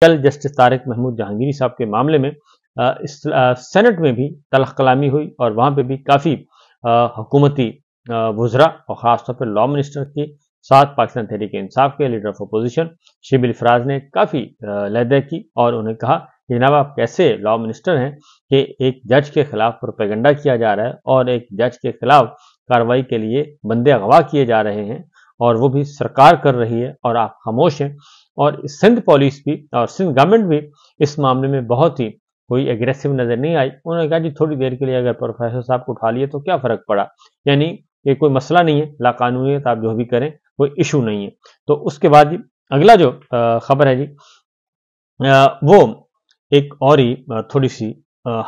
کل جسٹس طارق محمود جہانگیری صاحب کے معاملے میں سینٹ میں بھی تلخ کلامی ہوئی اور وہاں پہ بھی کافی حکومتی وزراء اور خاص طور پہ لا منسٹر کے ساتھ پاکستان تحریک انصاف کے leader of opposition Shibli Faraz نے کافی لہدہ کی اور انہیں کہا کہ جناب آپ کیسے لا منسٹر ہیں کہ ایک جج کے خلاف پروپیگنڈا کیا جا رہا ہے اور ایک جج کے خلاف کارروائی کے لیے بندے اغوا کیے جا رہے ہیں اور وہ بھی سرکار کر رہی ہے اور آپ خاموش ہیں اور سندھ پولیس بھی اور سندھ گورنمنٹ بھی اس معاملے میں بہت ہی کوئی اگریسو نظر نہیں آئی انہوں نے کہا جی تھوڑی دیر کے لیے اگر پروفیسر صاحب کو اٹھا لیے تو کیا فرق پڑا یعنی یہ کوئی مسئلہ نہیں ہے لا قانونیت آپ جو بھی کریں کوئی ایشو نہیں ہے تو اس کے بعد جی اگلا جو خبر ہے جی وہ ایک اور ہی تھوڑی سی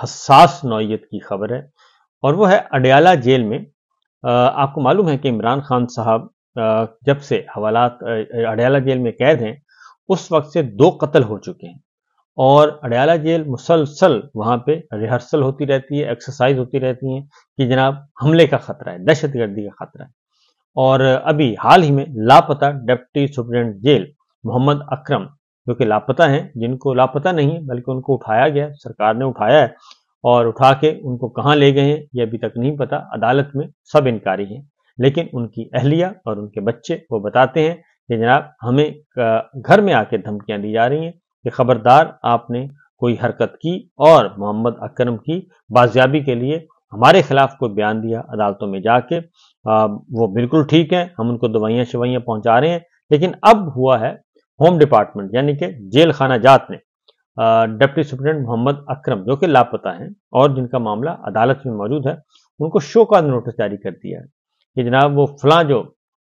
حساس نوعیت کی خبر ہے اور وہ ہے اڈیالہ جیل میں آپ کو معلوم ہے کہ عمران خان صاحب جب سے حوالات اڈیالہ جیل میں قید ہیں اس وقت سے دو قتل ہو چکے ہیں اور اڈیالہ جیل مسلسل وہاں پہ ریہرسل ہوتی رہتی ہے ایکسرسائز ہوتی رہتی ہیں کہ جناب حملے کا خطرہ ہے دہشت گردی کا خطرہ ہے اور ابھی حال ہی میں لاپتہ ڈیپٹی سپرینٹ جیل محمد اکرم جو کہ لاپتہ ہیں جن کو لاپتہ نہیں ہے بلکہ ان کو اٹھایا گیا ہے سرکار نے اٹھایا ہے اور اٹھا کے ان کو کہاں لے گئے ہیں یہ ابھی تک نہیں پتا عدالت میں سب انکاری ہیں لیکن ان کی اہلیہ اور ان کے بچے وہ بتاتے ہیں کہ جناب ہمیں گھر میں آ کے دھمکیاں دی جا رہی ہیں کہ خبردار آپ نے کوئی حرکت کی اور محمد اکرم کی بازیابی کے لیے ہمارے خلاف کوئی بیان دیا عدالتوں میں جا کے وہ بالکل ٹھیک ہیں ہم ان کو دوائیاں شوائیاں پہنچا رہے ہیں لیکن اب ہوا ہے ہوم ڈپارٹمنٹ یعنی کہ جیل خانہ جات نے ڈپٹی سپریڈنٹ محمد اکرم جو کہ لاپتہ ہیں اور جن کا معاملہ عدالت میں موجود ہے ان کو شو کا نوٹس جاری کر دیا ہے کہ جناب وہ فلاں جو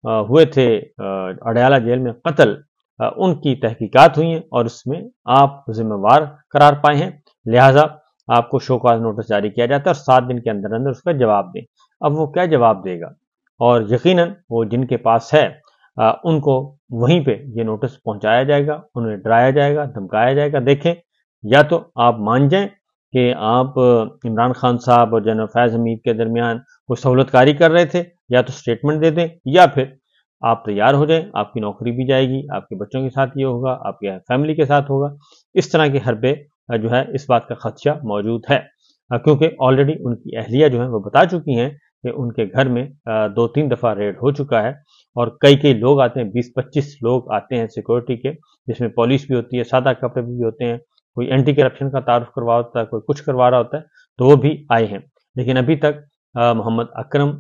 ہوئے تھے اڈیالہ جیل میں قتل ان کی تحقیقات ہوئی ہیں اور اس میں آپ ذمہ وار قرار پائے ہیں لہٰذا آپ کو شوکاز نوٹس جاری کیا جاتا ہے اور سات دن کے اندر اندر اس کا جواب دیں اب وہ کیا جواب دے گا اور یقیناً وہ جن کے پاس ہے ان کو وہیں پہ یہ نوٹس پہنچایا جائے گا انہیں ڈرایا جائے گا دھمکایا جائے گا دیکھیں یا تو آپ مان جائیں کہ آپ عمران خان صاحب اور جنرل فیض حمید کے درمیان کوئی سہولت کاری کر رہے تھے یا تو اسٹیٹمنٹ دے دیں یا پھر آپ تیار ہو جائیں آپ کی نوکری بھی جائے گی آپ کے بچوں کے ساتھ یہ ہوگا آپ کے فیملی کے ساتھ ہوگا اس طرح کے ہر پہ جو ہے اس بات کا خدشہ موجود ہے کیونکہ آلریڈی ان کی اہلیہ جو ہیں وہ بتا چکی ہیں کہ ان کے گھر میں دو تین دفعہ ریڈ ہو چکا ہے اور کئی کئی لوگ آتے ہیں بیس پچیس لوگ آتے ہیں سیکورٹی کے جس میں پولیس بھی ہوتی ہے سادہ کپڑے بھی ہوتے ہیں کوئی اینٹی کرپشن کا تعارف کروا ہوتا ہے کوئی کچھ کروا رہا ہوتا ہے تو وہ بھی آئے ہیں لیکن ابھی تک محمد اکرم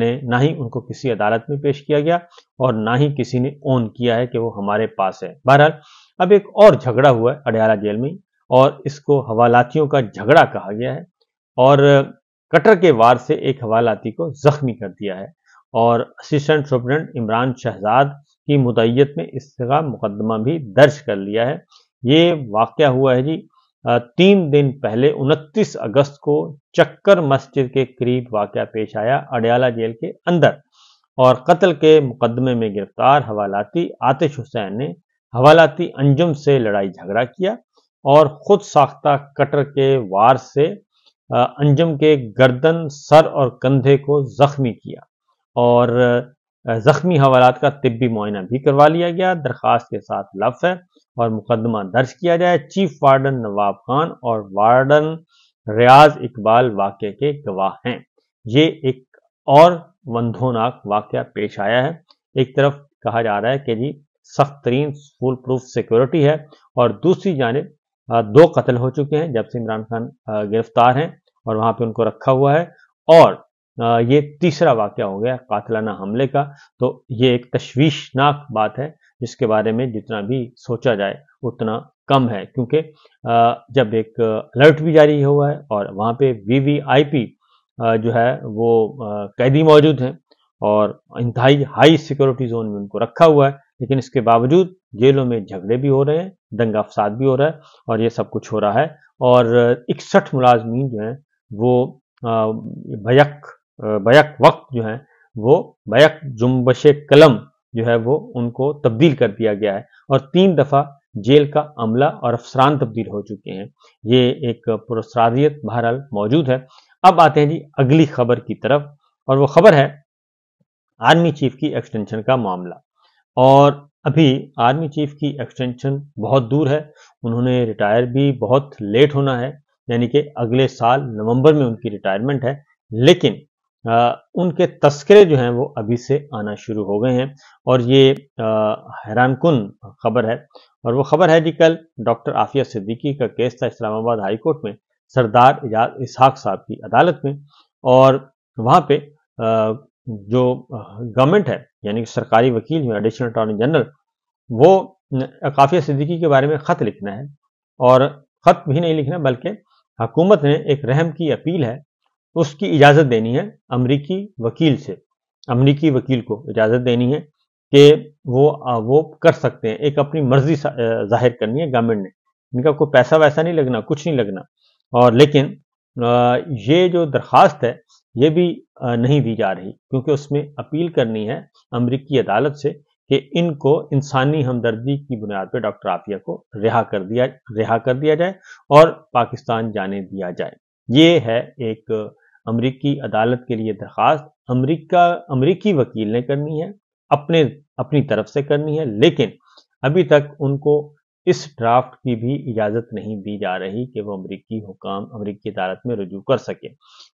نے نہ ہی ان کو کسی عدالت میں پیش کیا گیا اور نہ ہی کسی نے اون کیا ہے کہ وہ ہمارے پاس ہے بہرحال اب ایک اور جھگڑا ہوا ہے اڈیالہ جیل میں اور اس کو حوالاتیوں کا جھگڑا کہا گیا ہے اور کٹر کے وار سے ایک حوالاتی کو زخمی کر دیا ہے اور اسسٹنٹ سپرنٹ عمران شہزاد کی مدعیت میں اس کا مقدمہ بھی درج کر لیا ہے یہ واقعہ ہوا ہے جی تین دن پہلے انتیس اگست کو چکر مسجد کے قریب واقعہ پیش آیا اڈیالہ جیل کے اندر اور قتل کے مقدمے میں گرفتار حوالاتی آتش حسین نے حوالاتی انجم سے لڑائی جھگڑا کیا اور خود ساختہ کٹر کے وار سے انجم کے گردن سر اور کندھے کو زخمی کیا اور زخمی حوالات کا طبی معائنہ بھی کروا لیا گیا درخواست کے ساتھ لفظ ہے اور مقدمہ درج کیا جائے چیف وارڈن نواب خان اور وارڈن ریاض اقبال واقعے کے گواہ ہیں یہ ایک اور وندھوناک واقعہ پیش آیا ہے ایک طرف کہا جا رہا ہے کہ جی سخت ترین فول پروف سیکورٹی ہے اور دوسری جانب دو قتل ہو چکے ہیں جب سے عمران خان گرفتار ہیں اور وہاں پہ ان کو رکھا ہوا ہے اور یہ تیسرا واقعہ ہو گیا قاتلانہ حملے کا تو یہ ایک تشویشناک بات ہے جس کے بارے میں جتنا بھی سوچا جائے اتنا کم ہے کیونکہ جب ایک الرٹ بھی جاری ہوا ہے اور وہاں پہ وی وی آئی پی جو ہے وہ قیدی موجود ہیں اور انتہائی ہائی سیکورٹی زون میں ان کو رکھا ہوا ہے لیکن اس کے باوجود جیلوں میں جھگڑے بھی ہو رہے ہیں دنگا فساد بھی ہو رہا ہے اور یہ سب کچھ ہو رہا ہے اور اکسٹھ ملازمین جو ہیں وہ بیک بیک وقت جو ہیں وہ بیک جنبش قلم جو ہے وہ ان کو تبدیل کر دیا گیا ہے اور تین دفعہ جیل کا عملہ اور افسران تبدیل ہو چکے ہیں یہ ایک پرسرادیت بہرحال موجود ہے اب آتے ہیں جی اگلی خبر کی طرف اور وہ خبر ہے آرمی چیف کی ایکسٹینشن کا معاملہ اور ابھی آرمی چیف کی ایکسٹینشن بہت دور ہے انہوں نے ریٹائر بھی بہت لیٹ ہونا ہے یعنی کہ اگلے سال نومبر میں ان کی ریٹائرمنٹ ہے لیکن ان کے تذکرے جو ہیں وہ ابھی سے آنا شروع ہو گئے ہیں اور یہ حیران کن خبر ہے اور وہ خبر ہے جی کل ڈاکٹر عافیہ صدیقی کا کیس تھا اسلام آباد ہائی کورٹ میں سردار اجاز اسحاق صاحب کی عدالت میں اور وہاں پہ جو گورنمنٹ ہے یعنی کہ سرکاری وکیل جو ایڈیشنل اٹارنی جنرل وہ قافیہ صدیقی کے بارے میں خط لکھنا ہے اور خط بھی نہیں لکھنا بلکہ حکومت نے ایک رحم کی اپیل ہے اس کی اجازت دینی ہے امریکی وکیل سے امریکی وکیل کو اجازت دینی ہے کہ وہ کر سکتے ہیں ایک اپنی مرضی ظاہر کرنی ہے گورنمنٹ نے ان کا کوئی پیسہ ویسا نہیں لگنا کچھ نہیں لگنا اور لیکن یہ جو درخواست ہے یہ بھی نہیں دی جا رہی کیونکہ اس میں اپیل کرنی ہے امریکی عدالت سے کہ ان کو انسانی ہمدردی کی بنیاد پہ ڈاکٹر عافیہ کو رہا کر دیا رہا کر دیا جائے اور پاکستان جانے دیا جائے یہ ہے ایک امریکی عدالت کے لیے درخواست امریکہ امریکی وکیل نے کرنی ہے اپنے اپنی طرف سے کرنی ہے لیکن ابھی تک ان کو اس ڈرافٹ کی بھی اجازت نہیں دی جا رہی کہ وہ امریکی حکام امریکی عدالت میں رجوع کر سکے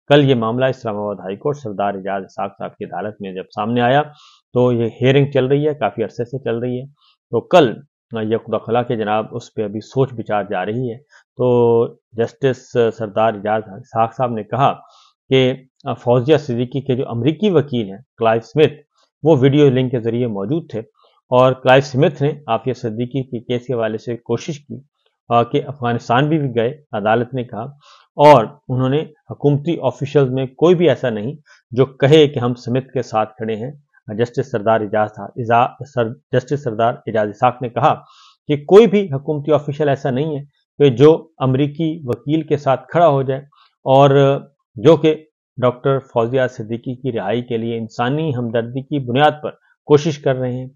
کل یہ معاملہ اسلام آباد ہائی کورٹ سردار اعجاز اساق صاحب کی عدالت میں جب سامنے آیا تو یہ ہیئرنگ چل رہی ہے کافی عرصے سے چل رہی ہے تو کل یقہ خلا کے جناب اس پہ ابھی سوچ بچار جا رہی ہے تو جسٹس سردار اعجاز اساق صاحب نے کہا کہ فوزیہ صدیقی کے جو امریکی وکیل ہیں کلائف سمیت وہ ویڈیو لنک کے ذریعے موجود تھے اور کلائف سمتھ نے آفیہ صدیقی کے کیس کے حوالے سے کوشش کی کہ افغانستان بھی بھی گئے عدالت نے کہا اور انہوں نے حکومتی آفیشلز میں کوئی بھی ایسا نہیں جو کہے کہ ہم سمتھ کے ساتھ کھڑے ہیں جسٹس سردار اجاز جسٹس سردار اعجاز صاحب نے کہا کہ کوئی بھی حکومتی آفیشل ایسا نہیں ہے کہ جو امریکی وکیل کے ساتھ کھڑا ہو جائے اور جو کہ ڈاکٹر فوزیہ صدیقی کی رہائی کے لیے انسانی ہمدردی کی بنیاد پر کوشش کر رہے ہیں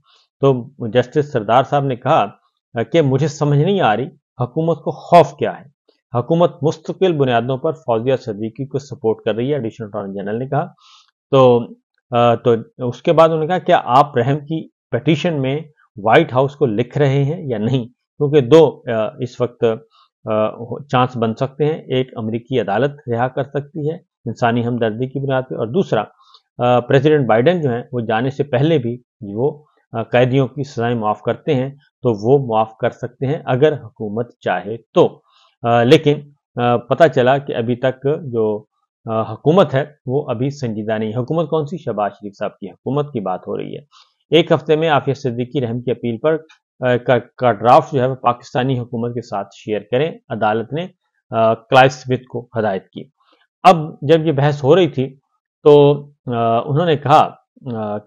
تو جسٹس سردار صاحب نے کہا کہ مجھے سمجھ نہیں آ رہی حکومت کو خوف کیا ہے حکومت مستقل بنیادوں پر فوزیہ صدیقی کو سپورٹ کر رہی ہے ایڈیشنل اٹارنی جنرل نے کہا تو اس کے بعد انہوں نے کہا کیا آپ رحم کی پٹیشن میں وائٹ ہاؤس کو لکھ رہے ہیں یا نہیں کیونکہ دو اس وقت چانس بن سکتے ہیں ایک امریکی عدالت رہا کر سکتی ہے انسانی ہمدردی کی بنیاد اور دوسرا پریزیڈنٹ بائیڈن جو ہیں وہ جانے سے پہلے بھی جی وہ قیدیوں کی سزائیں معاف کرتے ہیں تو وہ معاف کر سکتے ہیں اگر حکومت چاہے تو لیکن پتہ چلا کہ ابھی تک جو حکومت ہے وہ ابھی سنجیدہ نہیں حکومت کون سی شہباز شریف صاحب کی حکومت کی بات ہو رہی ہے ایک ہفتے میں آفیہ صدیقی رحم کی اپیل پر کا ڈرافٹ جو ہے وہ پاکستانی حکومت کے ساتھ شیئر کریں عدالت نے سمیت کو ہدایت کی اب جب یہ بحث ہو رہی تھی تو انہوں نے کہا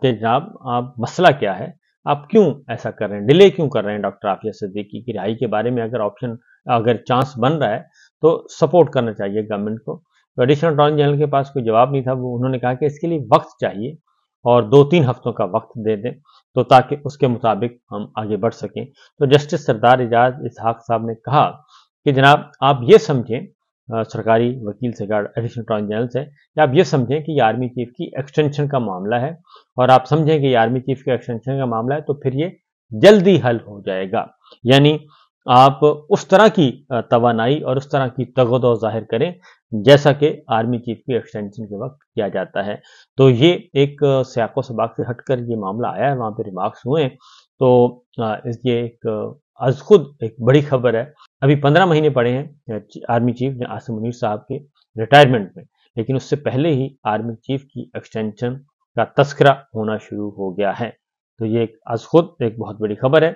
کہ جناب آپ مسئلہ کیا ہے آپ کیوں ایسا کر رہے ہیں ڈیلے کیوں کر رہے ہیں ڈاکٹر عافیہ صدیقی کی رہائی کے بارے میں اگر آپشن اگر چانس بن رہا ہے تو سپورٹ کرنا چاہیے گورنمنٹ کو ایڈیشنل اٹارنی جنرل کے پاس کوئی جواب نہیں تھا وہ انہوں نے کہا کہ اس کے لیے وقت چاہیے اور دو تین ہفتوں کا وقت دے دیں تو تاکہ اس کے مطابق ہم آگے بڑھ سکیں تو جسٹس سردار اعجاز اسحاق صاحب نے کہا کہ جناب آپ یہ سمجھیں سرکاری وکیل سے گارڈ ایڈیشنل اٹارنی جنرل سے کہ آپ یہ سمجھیں کہ یہ آرمی چیف کی ایکسٹینشن کا معاملہ ہے اور آپ سمجھیں کہ یہ آرمی چیف کی ایکسٹینشن کا معاملہ ہے تو پھر یہ جلدی حل ہو جائے گا یعنی آپ اس طرح کی توانائی اور اس طرح کی تغد و ظاہر کریں جیسا کہ آرمی چیف کی ایکسٹینشن کے وقت کیا جاتا ہے تو یہ ایک سیاق و سباق سے ہٹ کر یہ معاملہ آیا ہے وہاں پہ ریمارکس ہوئے ہیں تو یہ ایک از خود ایک بڑی خبر ہے ابھی پندرہ مہینے پڑے ہیں آرمی چیف نے آصم منیر صاحب کے ریٹائرمنٹ میں لیکن اس سے پہلے ہی آرمی چیف کی ایکسٹینشن کا تذکرہ ہونا شروع ہو گیا ہے تو یہ ایک از خود ایک بہت بڑی خبر ہے